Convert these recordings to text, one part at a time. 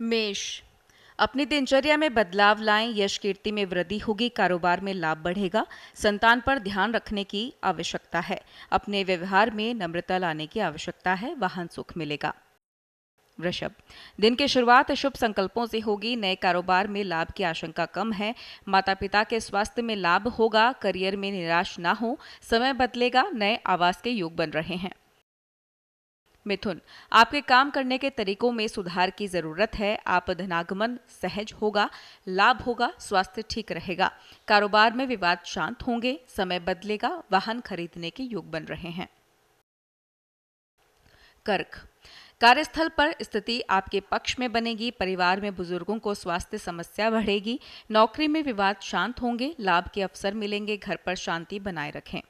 मेष अपनी दिनचर्या में बदलाव लाएं यश कीर्ति में वृद्धि होगी कारोबार में लाभ बढ़ेगा संतान पर ध्यान रखने की आवश्यकता है अपने व्यवहार में नम्रता लाने की आवश्यकता है वाहन सुख मिलेगा वृषभ दिन की शुरुआत शुभ संकल्पों से होगी नए कारोबार में लाभ की आशंका कम है माता पिता के स्वास्थ्य में लाभ होगा करियर में निराश ना हो समय बदलेगा नए आवास के योग बन रहे हैं मिथुन आपके काम करने के तरीकों में सुधार की जरूरत है आप धनागमन सहज होगा लाभ होगा स्वास्थ्य ठीक रहेगा कारोबार में विवाद शांत होंगे समय बदलेगा वाहन खरीदने के योग बन रहे हैं कर्क कार्यस्थल पर स्थिति आपके पक्ष में बनेगी परिवार में बुजुर्गों को स्वास्थ्य समस्या बढ़ेगी नौकरी में विवाद शांत होंगे लाभ के अवसर मिलेंगे घर पर शांति बनाए रखें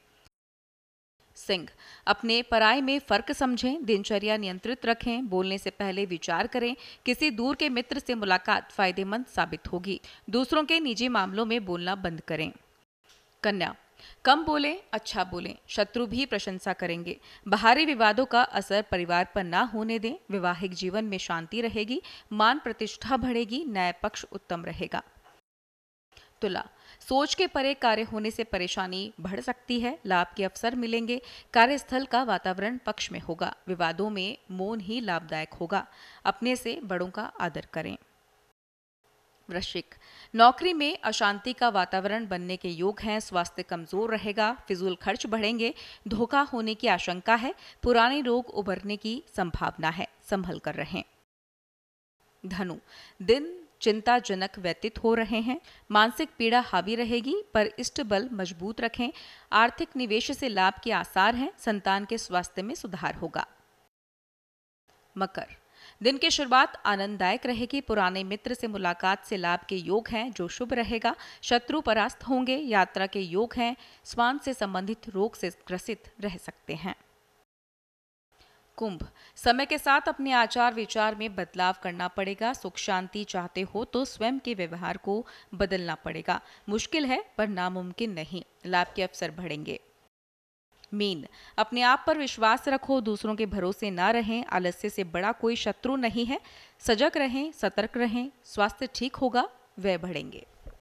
सिंह अपने पराए में फर्क समझें दिनचर्या नियंत्रित रखें बोलने से पहले विचार करें किसी दूर के मित्र से मुलाकात फायदेमंद साबित होगी दूसरों के निजी मामलों में बोलना बंद करें कन्या कम बोले अच्छा बोले शत्रु भी प्रशंसा करेंगे बाहरी विवादों का असर परिवार पर ना होने दें वैवाहिक जीवन में शांति रहेगी मान प्रतिष्ठा बढ़ेगी न्याय पक्ष उत्तम रहेगा तुला सोच के परे कार्य होने से परेशानी बढ़ सकती है लाभ के अवसर मिलेंगे कार्यस्थल का वातावरण पक्ष में होगा विवादों में मौन ही लाभदायक होगा अपने से बड़ों का आदर करें वृश्चिक नौकरी में अशांति का वातावरण बनने के योग हैं स्वास्थ्य कमजोर रहेगा फिजूल खर्च बढ़ेंगे धोखा होने की आशंका है पुराने रोग उभरने की संभावना है संभल कर रहें धनु दिन चिंताजनक व्यतीत हो रहे हैं मानसिक पीड़ा हावी रहेगी पर इष्ट बल मजबूत रखें आर्थिक निवेश से लाभ के आसार हैं संतान के स्वास्थ्य में सुधार होगा मकर दिन की शुरुआत आनंददायक रहेगी पुराने मित्र से मुलाकात से लाभ के योग हैं जो शुभ रहेगा शत्रु परास्त होंगे यात्रा के योग हैं स्वान से संबंधित रोग से ग्रसित रह सकते हैं कुंभ समय के साथ अपने आचार विचार में बदलाव करना पड़ेगा सुख शांति चाहते हो तो स्वयं के व्यवहार को बदलना पड़ेगा मुश्किल है पर नामुमकिन नहीं लाभ के अवसर बढ़ेंगे मीन अपने आप पर विश्वास रखो दूसरों के भरोसे ना रहें आलस्य से बड़ा कोई शत्रु नहीं है सजग रहें सतर्क रहें स्वास्थ्य ठीक होगा वह बढ़ेंगे